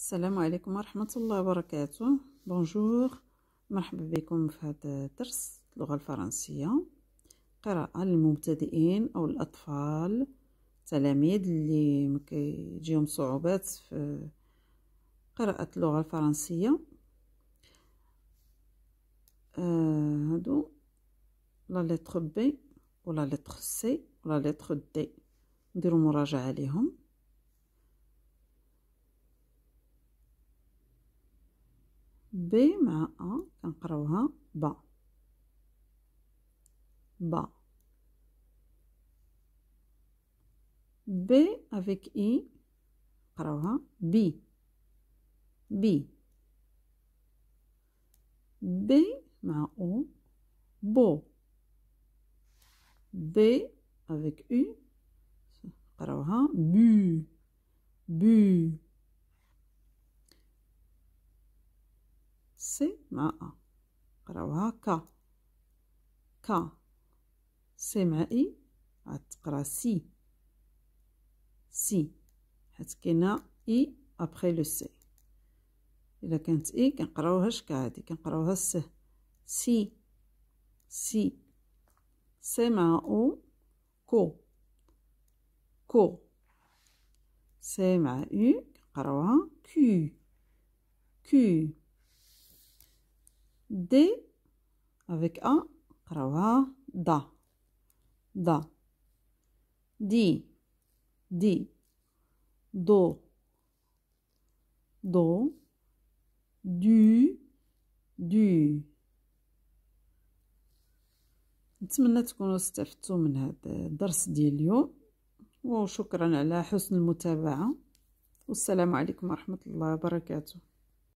السلام عليكم ورحمة الله وبركاته بونجور مرحبا بكم في هذا الدرس اللغة الفرنسية قراءة للمبتدئين أو الأطفال تلاميذ اللي كيجيهم صعوبات في قراءة اللغة الفرنسية آه هادو لا لتر بي ولا لتر سي ولا لتر دي نديرو مراجعة عليهم بي مع أ كنقراوها با با بي افيك اي قراوها بي بي بي مع او بو بي افيك او قراوها بو بو سماء قراوها كا كا سمائي غتقرا سي سي حيت كاينه اي ابخي لو سي الا كانت اي شكا هادي كنقراوها س سي سي سماء كو كو سماء كنقراوها كي كي دي افيك ا قراوها دا دا دي دي دو دو دو دو نتمنى تكونوا استفدتوا من هذا الدرس ديال اليوم وشكرا على حسن المتابعه والسلام عليكم ورحمه الله وبركاته